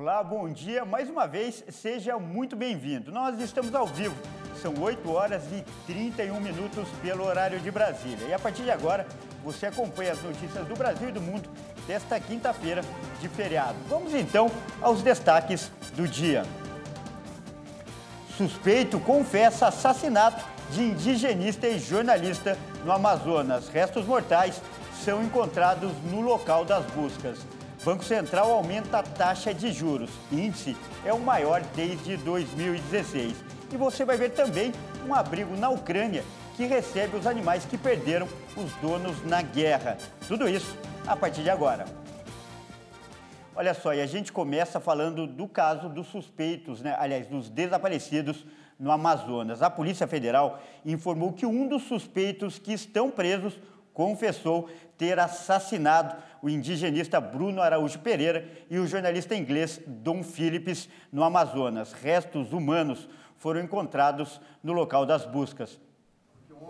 Olá, bom dia. Mais uma vez, seja muito bem-vindo. Nós estamos ao vivo. São 8 horas e 31 minutos pelo horário de Brasília. E a partir de agora, você acompanha as notícias do Brasil e do mundo desta quinta-feira de feriado. Vamos então aos destaques do dia. Suspeito confessa assassinato de indigenista e jornalista no Amazonas. Restos mortais são encontrados no local das buscas. Banco Central aumenta a taxa de juros. Índice é o maior desde 2016. E você vai ver também um abrigo na Ucrânia que recebe os animais que perderam os donos na guerra. Tudo isso a partir de agora. Olha só, e a gente começa falando do caso dos suspeitos, né? aliás, dos desaparecidos no Amazonas. A Polícia Federal informou que um dos suspeitos que estão presos confessou ter assassinado o indigenista Bruno Araújo Pereira e o jornalista inglês Don Phillips no Amazonas. Restos humanos foram encontrados no local das buscas.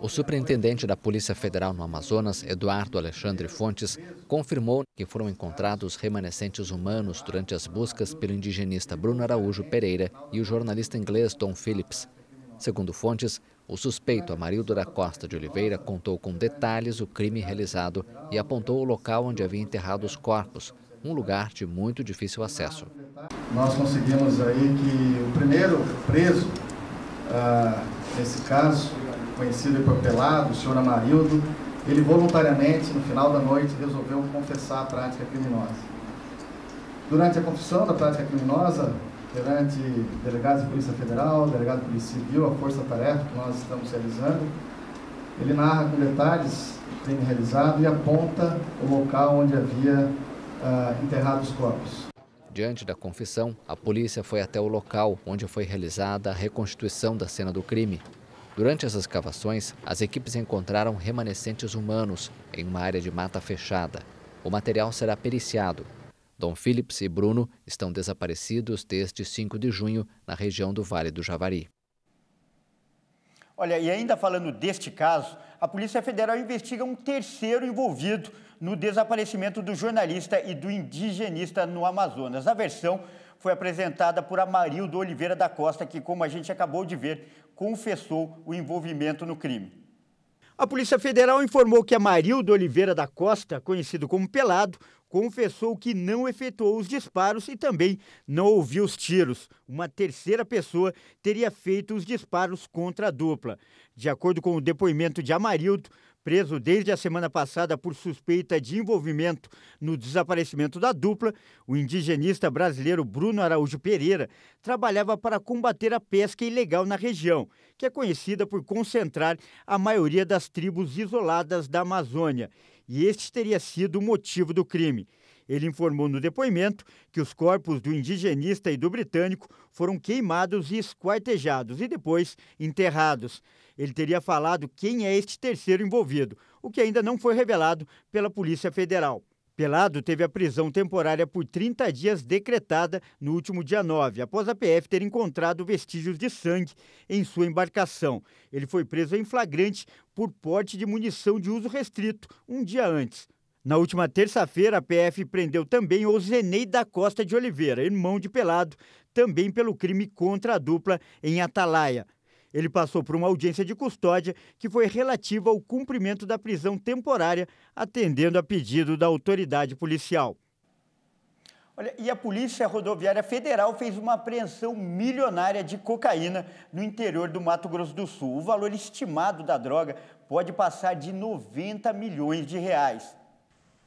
O superintendente da Polícia Federal no Amazonas, Eduardo Alexandre Fontes, confirmou que foram encontrados remanescentes humanos durante as buscas pelo indigenista Bruno Araújo Pereira e o jornalista inglês Tom Phillips. Segundo Fontes, o suspeito, Amarildo da Costa de Oliveira, contou com detalhes o crime realizado e apontou o local onde havia enterrado os corpos, um lugar de muito difícil acesso. Nós conseguimos aí que o primeiro preso, ah, nesse caso, conhecido por Pelado, o senhor Amarildo, ele voluntariamente, no final da noite, resolveu confessar a prática criminosa. Durante a confissão da prática criminosa, perante delegados de Polícia Federal, delegado de Polícia Civil, a força-tarefa que nós estamos realizando. Ele narra com detalhes o crime realizado e aponta o local onde havia uh, enterrado os corpos. Diante da confissão, a polícia foi até o local onde foi realizada a reconstituição da cena do crime. Durante as escavações, as equipes encontraram remanescentes humanos em uma área de mata fechada. O material será periciado Dom Phillips e Bruno estão desaparecidos desde 5 de junho na região do Vale do Javari. Olha, e ainda falando deste caso, a Polícia Federal investiga um terceiro envolvido no desaparecimento do jornalista e do indigenista no Amazonas. A versão foi apresentada por Amarildo Oliveira da Costa, que, como a gente acabou de ver, confessou o envolvimento no crime. A Polícia Federal informou que Amarildo Oliveira da Costa, conhecido como Pelado, confessou que não efetuou os disparos e também não ouviu os tiros. Uma terceira pessoa teria feito os disparos contra a dupla. De acordo com o depoimento de Amarildo, preso desde a semana passada por suspeita de envolvimento no desaparecimento da dupla, o indigenista brasileiro Bruno Araújo Pereira trabalhava para combater a pesca ilegal na região, que é conhecida por concentrar a maioria das tribos isoladas da Amazônia. E este teria sido o motivo do crime. Ele informou no depoimento que os corpos do indigenista e do britânico foram queimados e esquartejados e depois enterrados. Ele teria falado quem é este terceiro envolvido, o que ainda não foi revelado pela Polícia Federal. Pelado teve a prisão temporária por 30 dias decretada no último dia 9, após a PF ter encontrado vestígios de sangue em sua embarcação. Ele foi preso em flagrante por porte de munição de uso restrito um dia antes. Na última terça-feira, a PF prendeu também o Zenei da Costa de Oliveira, irmão de Pelado, também pelo crime contra a dupla em Atalaia. Ele passou por uma audiência de custódia que foi relativa ao cumprimento da prisão temporária, atendendo a pedido da autoridade policial. Olha, e a Polícia Rodoviária Federal fez uma apreensão milionária de cocaína no interior do Mato Grosso do Sul. O valor estimado da droga pode passar de 90 milhões de reais.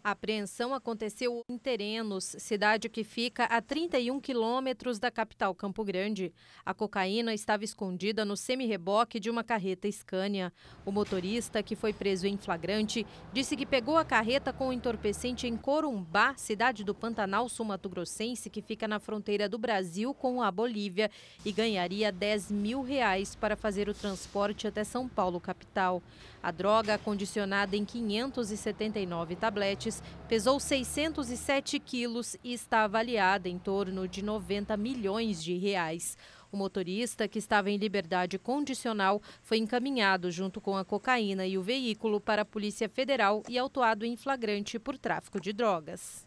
A apreensão aconteceu em Terenos, cidade que fica a 31 quilômetros da capital Campo Grande. A cocaína estava escondida no semi-reboque de uma carreta Scania. O motorista, que foi preso em flagrante, disse que pegou a carreta com o entorpecente em Corumbá, cidade do Pantanal sul-mato-grossense, que fica na fronteira do Brasil com a Bolívia, e ganharia 10 mil reais para fazer o transporte até São Paulo, capital. A droga, condicionada em 579 tabletes, Fernandes pesou 607 quilos e está avaliada em torno de 90 milhões de reais. O motorista, que estava em liberdade condicional, foi encaminhado junto com a cocaína e o veículo para a Polícia Federal e autuado em flagrante por tráfico de drogas.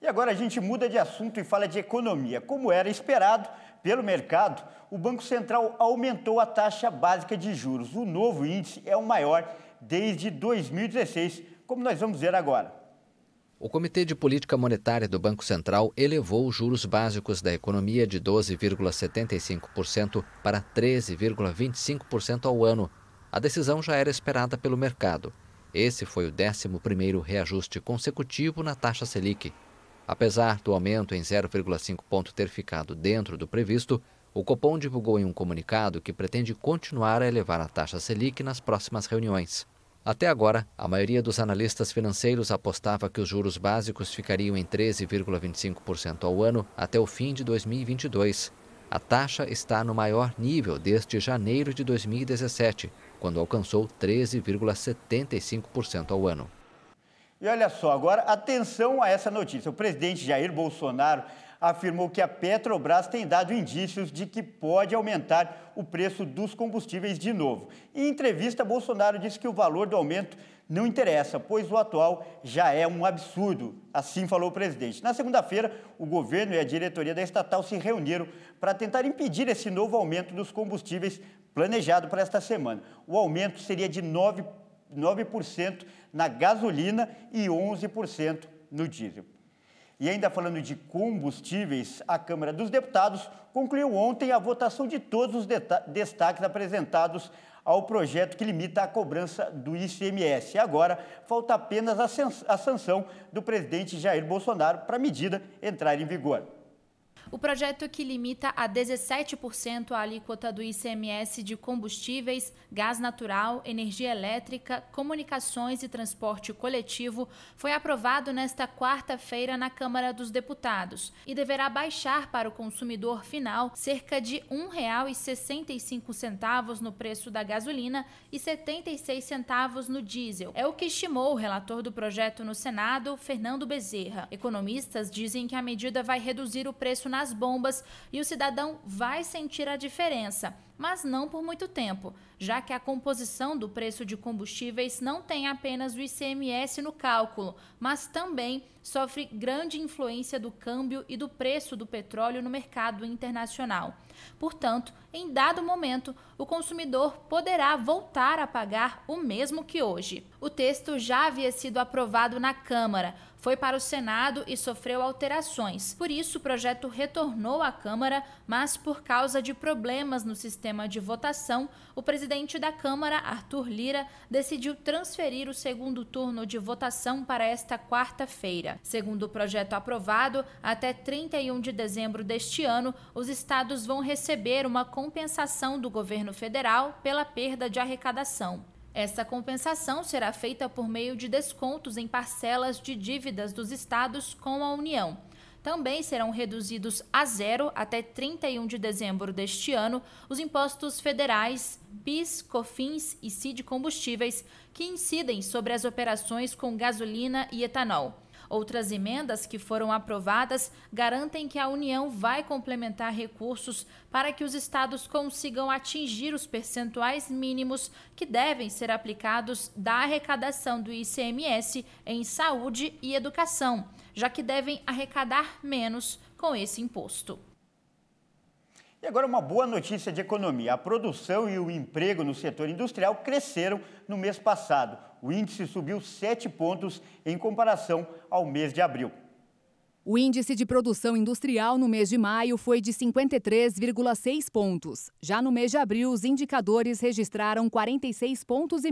E agora a gente muda de assunto e fala de economia. Como era esperado pelo mercado, o Banco Central aumentou a taxa básica de juros. O novo índice é o maior desde 2016 como nós vamos ver agora. O Comitê de Política Monetária do Banco Central elevou os juros básicos da economia de 12,75% para 13,25% ao ano. A decisão já era esperada pelo mercado. Esse foi o 11º reajuste consecutivo na taxa Selic. Apesar do aumento em 0,5 ponto ter ficado dentro do previsto, o Copom divulgou em um comunicado que pretende continuar a elevar a taxa Selic nas próximas reuniões. Até agora, a maioria dos analistas financeiros apostava que os juros básicos ficariam em 13,25% ao ano até o fim de 2022. A taxa está no maior nível desde janeiro de 2017, quando alcançou 13,75% ao ano. E olha só, agora atenção a essa notícia. O presidente Jair Bolsonaro afirmou que a Petrobras tem dado indícios de que pode aumentar o preço dos combustíveis de novo. Em entrevista, Bolsonaro disse que o valor do aumento não interessa, pois o atual já é um absurdo. Assim falou o presidente. Na segunda-feira, o governo e a diretoria da estatal se reuniram para tentar impedir esse novo aumento dos combustíveis planejado para esta semana. O aumento seria de 9%, 9 na gasolina e 11% no diesel. E ainda falando de combustíveis, a Câmara dos Deputados concluiu ontem a votação de todos os destaques apresentados ao projeto que limita a cobrança do ICMS. Agora, falta apenas a sanção do presidente Jair Bolsonaro para a medida entrar em vigor o projeto que limita a 17% a alíquota do ICMS de combustíveis, gás natural, energia elétrica, comunicações e transporte coletivo foi aprovado nesta quarta-feira na Câmara dos Deputados e deverá baixar para o consumidor final cerca de R$ 1,65 no preço da gasolina e 76 centavos no diesel. É o que estimou o relator do projeto no Senado, Fernando Bezerra. Economistas dizem que a medida vai reduzir o preço na as bombas e o cidadão vai sentir a diferença, mas não por muito tempo, já que a composição do preço de combustíveis não tem apenas o ICMS no cálculo, mas também sofre grande influência do câmbio e do preço do petróleo no mercado internacional. Portanto, em dado momento, o consumidor poderá voltar a pagar o mesmo que hoje. O texto já havia sido aprovado na Câmara foi para o Senado e sofreu alterações. Por isso, o projeto retornou à Câmara, mas por causa de problemas no sistema de votação, o presidente da Câmara, Arthur Lira, decidiu transferir o segundo turno de votação para esta quarta-feira. Segundo o projeto aprovado, até 31 de dezembro deste ano, os estados vão receber uma compensação do governo federal pela perda de arrecadação. Essa compensação será feita por meio de descontos em parcelas de dívidas dos estados com a União. Também serão reduzidos a zero até 31 de dezembro deste ano os impostos federais, PIS, COFINS e CID combustíveis que incidem sobre as operações com gasolina e etanol. Outras emendas que foram aprovadas garantem que a União vai complementar recursos para que os estados consigam atingir os percentuais mínimos que devem ser aplicados da arrecadação do ICMS em saúde e educação, já que devem arrecadar menos com esse imposto. E agora uma boa notícia de economia. A produção e o emprego no setor industrial cresceram no mês passado. O índice subiu 7 pontos em comparação ao mês de abril. O índice de produção industrial no mês de maio foi de 53,6 pontos. Já no mês de abril, os indicadores registraram 46,5 pontos,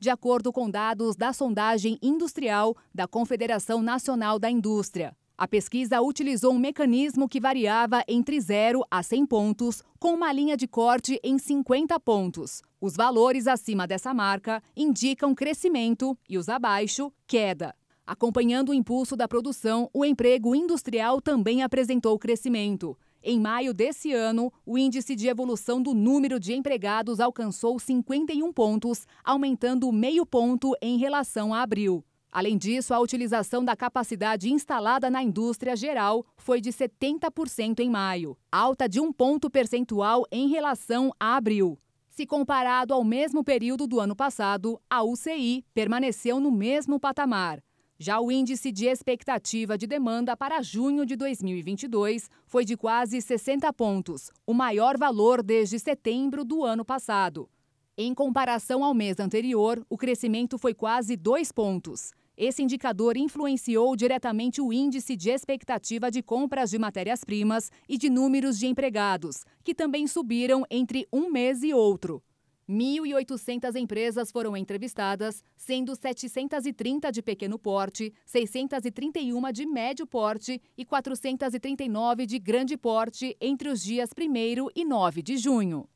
de acordo com dados da sondagem industrial da Confederação Nacional da Indústria. A pesquisa utilizou um mecanismo que variava entre 0 a 100 pontos, com uma linha de corte em 50 pontos. Os valores acima dessa marca indicam crescimento e os abaixo, queda. Acompanhando o impulso da produção, o emprego industrial também apresentou crescimento. Em maio desse ano, o índice de evolução do número de empregados alcançou 51 pontos, aumentando meio ponto em relação a abril. Além disso, a utilização da capacidade instalada na indústria geral foi de 70% em maio, alta de um ponto percentual em relação a abril. Se comparado ao mesmo período do ano passado, a UCI permaneceu no mesmo patamar. Já o índice de expectativa de demanda para junho de 2022 foi de quase 60 pontos, o maior valor desde setembro do ano passado. Em comparação ao mês anterior, o crescimento foi quase dois pontos. Esse indicador influenciou diretamente o índice de expectativa de compras de matérias-primas e de números de empregados, que também subiram entre um mês e outro. 1.800 empresas foram entrevistadas, sendo 730 de pequeno porte, 631 de médio porte e 439 de grande porte entre os dias 1 e 9 de junho.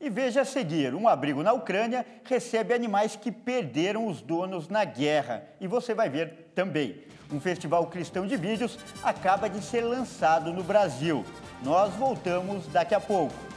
E veja a seguir: um abrigo na Ucrânia recebe animais que perderam os donos na guerra. E você vai ver também. Um festival cristão de vídeos acaba de ser lançado no Brasil. Nós voltamos daqui a pouco.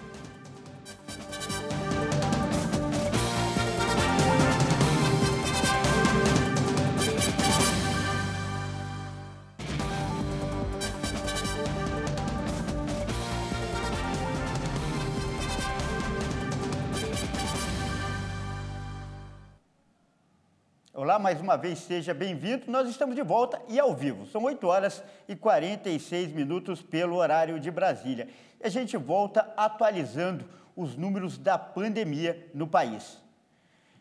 mais uma vez, seja bem-vindo. Nós estamos de volta e ao vivo. São 8 horas e 46 minutos pelo horário de Brasília. E a gente volta atualizando os números da pandemia no país.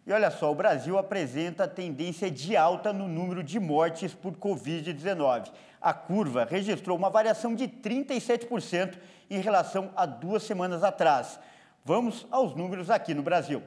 E olha só, o Brasil apresenta tendência de alta no número de mortes por Covid-19. A curva registrou uma variação de 37% em relação a duas semanas atrás. Vamos aos números aqui no Brasil.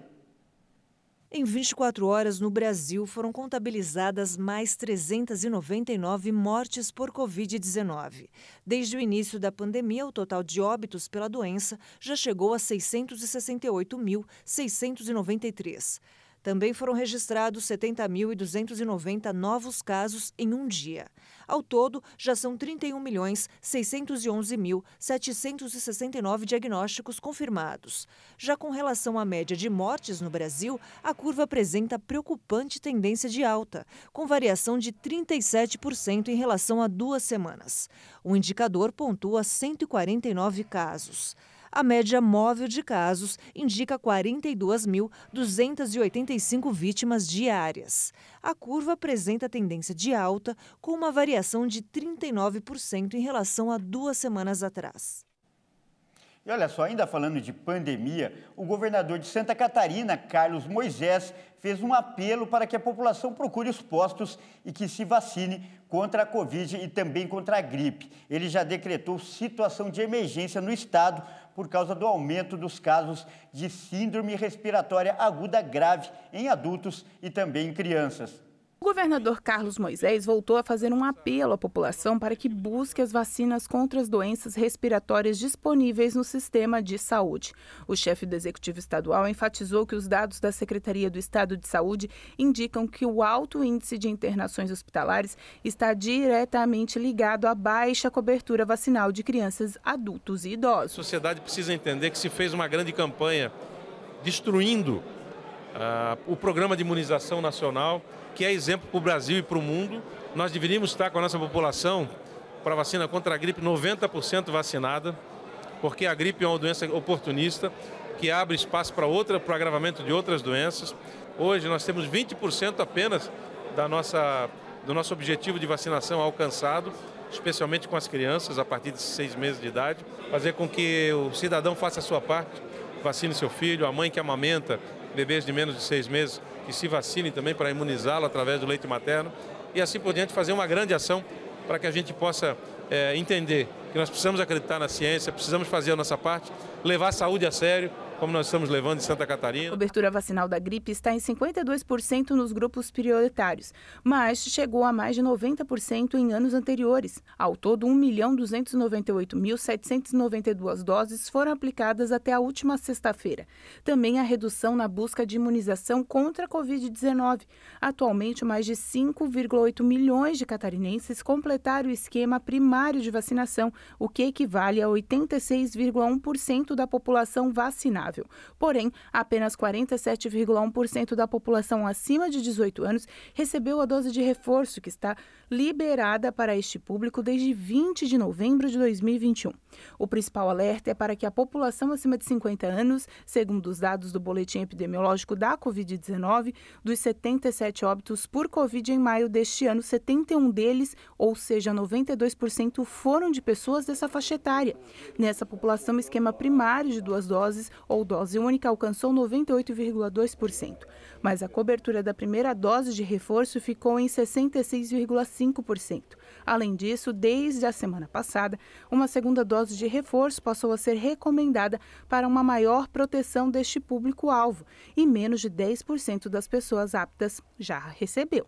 Em 24 horas no Brasil foram contabilizadas mais 399 mortes por Covid-19. Desde o início da pandemia, o total de óbitos pela doença já chegou a 668.693. Também foram registrados 70.290 novos casos em um dia. Ao todo, já são 31 milhões 611 mil 769 diagnósticos confirmados. Já com relação à média de mortes no Brasil, a curva apresenta preocupante tendência de alta, com variação de 37% em relação a duas semanas. O indicador pontua 149 casos. A média móvel de casos indica 42.285 vítimas diárias. A curva apresenta tendência de alta, com uma variação de 39% em relação a duas semanas atrás. E olha só, ainda falando de pandemia, o governador de Santa Catarina, Carlos Moisés, fez um apelo para que a população procure os postos e que se vacine contra a Covid e também contra a gripe. Ele já decretou situação de emergência no estado por causa do aumento dos casos de síndrome respiratória aguda grave em adultos e também em crianças. O governador Carlos Moisés voltou a fazer um apelo à população para que busque as vacinas contra as doenças respiratórias disponíveis no sistema de saúde. O chefe do executivo estadual enfatizou que os dados da Secretaria do Estado de Saúde indicam que o alto índice de internações hospitalares está diretamente ligado à baixa cobertura vacinal de crianças, adultos e idosos. A sociedade precisa entender que se fez uma grande campanha destruindo Uh, o programa de imunização nacional, que é exemplo para o Brasil e para o mundo. Nós deveríamos estar com a nossa população para vacina contra a gripe 90% vacinada, porque a gripe é uma doença oportunista que abre espaço para outra, para o agravamento de outras doenças. Hoje nós temos 20% apenas da nossa, do nosso objetivo de vacinação alcançado, especialmente com as crianças a partir de seis meses de idade. Fazer com que o cidadão faça a sua parte, vacine seu filho, a mãe que amamenta, bebês de menos de seis meses que se vacinem também para imunizá-lo através do leite materno e assim por diante fazer uma grande ação para que a gente possa é, entender que nós precisamos acreditar na ciência, precisamos fazer a nossa parte, levar a saúde a sério como nós estamos levando em Santa Catarina. A cobertura vacinal da gripe está em 52% nos grupos prioritários, mas chegou a mais de 90% em anos anteriores. Ao todo, 1.298.792 doses foram aplicadas até a última sexta-feira. Também a redução na busca de imunização contra a Covid-19. Atualmente, mais de 5,8 milhões de catarinenses completaram o esquema primário de vacinação, o que equivale a 86,1% da população vacinada saudável. Porém, apenas 47,1% da população acima de 18 anos recebeu a dose de reforço que está liberada para este público desde 20 de novembro de 2021. O principal alerta é para que a população acima de 50 anos, segundo os dados do boletim epidemiológico da COVID-19, dos 77 óbitos por COVID em maio deste ano, 71 deles, ou seja, 92% foram de pessoas dessa faixa etária. Nessa população, esquema primário de duas doses ou ou dose única alcançou 98,2%, mas a cobertura da primeira dose de reforço ficou em 66,5%. Além disso, desde a semana passada, uma segunda dose de reforço passou a ser recomendada para uma maior proteção deste público-alvo, e menos de 10% das pessoas aptas já recebeu.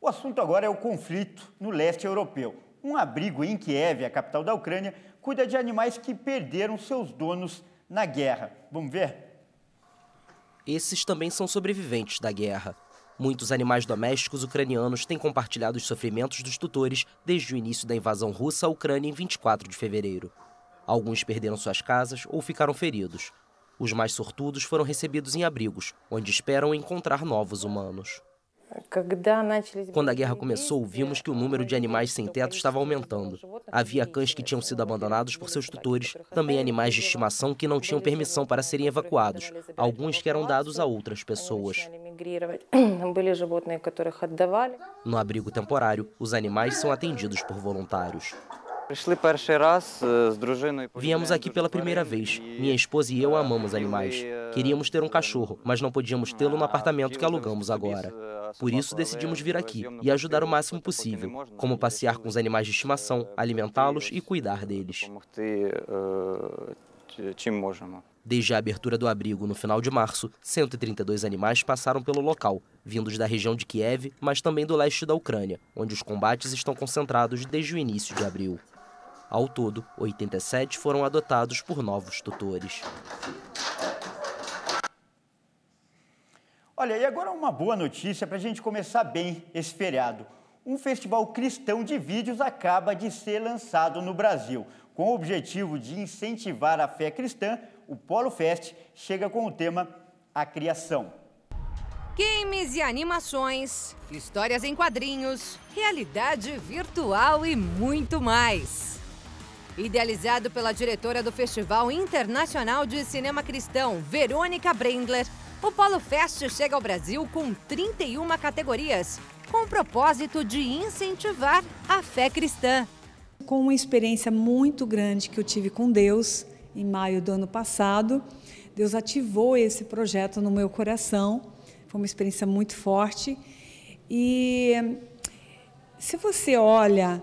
O assunto agora é o conflito no leste europeu. Um abrigo em Kiev, a capital da Ucrânia, cuida de animais que perderam seus donos na guerra. Vamos ver? Esses também são sobreviventes da guerra. Muitos animais domésticos ucranianos têm compartilhado os sofrimentos dos tutores desde o início da invasão russa à Ucrânia em 24 de fevereiro. Alguns perderam suas casas ou ficaram feridos. Os mais sortudos foram recebidos em abrigos, onde esperam encontrar novos humanos. Quando a guerra começou, vimos que o número de animais sem teto estava aumentando. Havia cães que tinham sido abandonados por seus tutores, também animais de estimação que não tinham permissão para serem evacuados, alguns que eram dados a outras pessoas. No abrigo temporário, os animais são atendidos por voluntários. Э, Viemos aqui pela primeira vez. Minha esposa e eu amamos animais. Queríamos ter um cachorro, mas não podíamos tê-lo no ah, apartamento que alugamos agora. Por isso decidimos vir aqui e ajudar o máximo possível, como passear com os animais de estimação, eh, alimentá-los e cuidar eh, deles. Eh, desde a abertura do abrigo no final de março, 132 animais passaram pelo local, vindos da região de Kiev, mas também do leste da Ucrânia, onde os combates estão concentrados desde o início de abril. Ao todo, 87 foram adotados por novos tutores. Olha, e agora uma boa notícia para a gente começar bem esse feriado. Um festival cristão de vídeos acaba de ser lançado no Brasil. Com o objetivo de incentivar a fé cristã, o Polo Fest chega com o tema A Criação. Games e animações, histórias em quadrinhos, realidade virtual e muito mais. Idealizado pela diretora do Festival Internacional de Cinema Cristão, Verônica Brendler, o Polo Fest chega ao Brasil com 31 categorias, com o propósito de incentivar a fé cristã. Com uma experiência muito grande que eu tive com Deus em maio do ano passado, Deus ativou esse projeto no meu coração. Foi uma experiência muito forte. E se você olha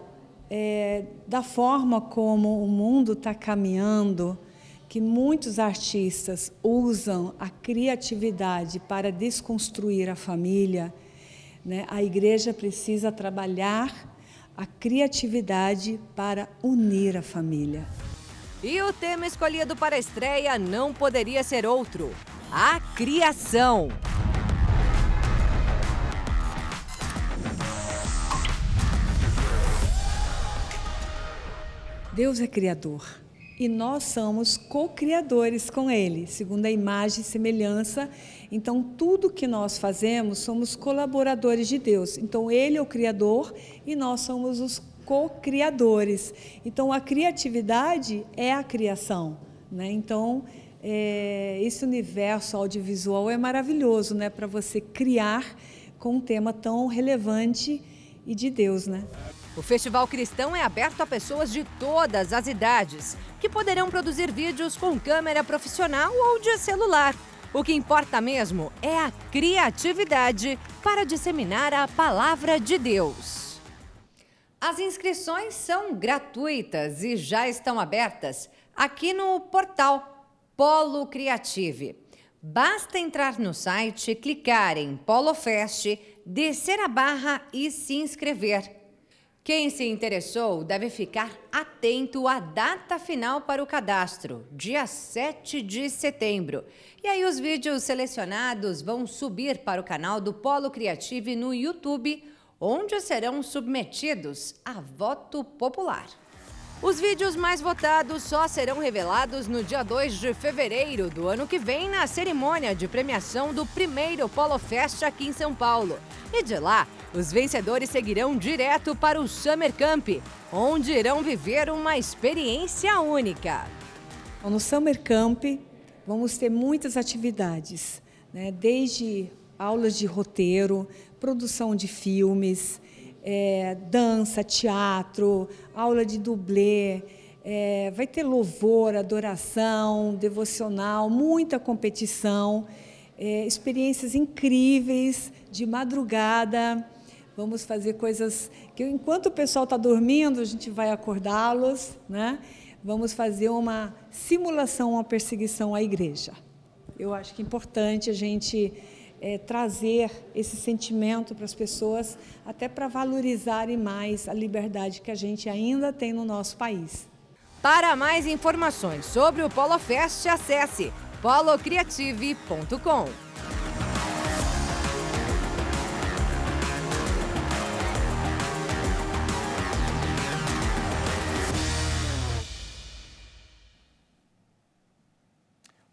é, da forma como o mundo está caminhando, que muitos artistas usam a criatividade para desconstruir a família, né? a igreja precisa trabalhar a criatividade para unir a família. E o tema escolhido para a estreia não poderia ser outro: a criação. Deus é criador e nós somos co-criadores com Ele, segundo a imagem e semelhança. Então, tudo que nós fazemos, somos colaboradores de Deus. Então, Ele é o Criador e nós somos os co-criadores. Então, a criatividade é a criação. Né? Então, é, esse universo audiovisual é maravilhoso né? para você criar com um tema tão relevante e de Deus. Né? O Festival Cristão é aberto a pessoas de todas as idades, que poderão produzir vídeos com câmera profissional ou de celular. O que importa mesmo é a criatividade para disseminar a palavra de Deus. As inscrições são gratuitas e já estão abertas aqui no portal Polo Criative. Basta entrar no site, clicar em Polo Fest, descer a barra e se inscrever. Quem se interessou deve ficar atento à data final para o cadastro, dia 7 de setembro. E aí os vídeos selecionados vão subir para o canal do Polo Criativo no YouTube, onde serão submetidos a voto popular. Os vídeos mais votados só serão revelados no dia 2 de fevereiro do ano que vem, na cerimônia de premiação do primeiro Polo Fest aqui em São Paulo. E de lá, os vencedores seguirão direto para o Summer Camp, onde irão viver uma experiência única. No Summer Camp, vamos ter muitas atividades, né? desde aulas de roteiro, produção de filmes, é, dança, teatro, aula de dublê, é, vai ter louvor, adoração, devocional, muita competição, é, experiências incríveis de madrugada. Vamos fazer coisas que, enquanto o pessoal está dormindo, a gente vai acordá-los, né? Vamos fazer uma simulação, uma perseguição à igreja. Eu acho que é importante a gente é, trazer esse sentimento para as pessoas, até para valorizarem mais a liberdade que a gente ainda tem no nosso país. Para mais informações sobre o Polo Fest, acesse polocreative.com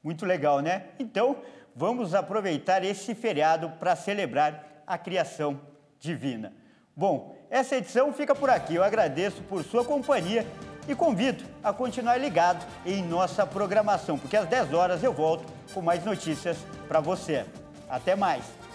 Muito legal, né? Então, vamos aproveitar esse feriado para celebrar a criação divina. Bom, essa edição fica por aqui. Eu agradeço por sua companhia e convido a continuar ligado em nossa programação, porque às 10 horas eu volto com mais notícias para você. Até mais!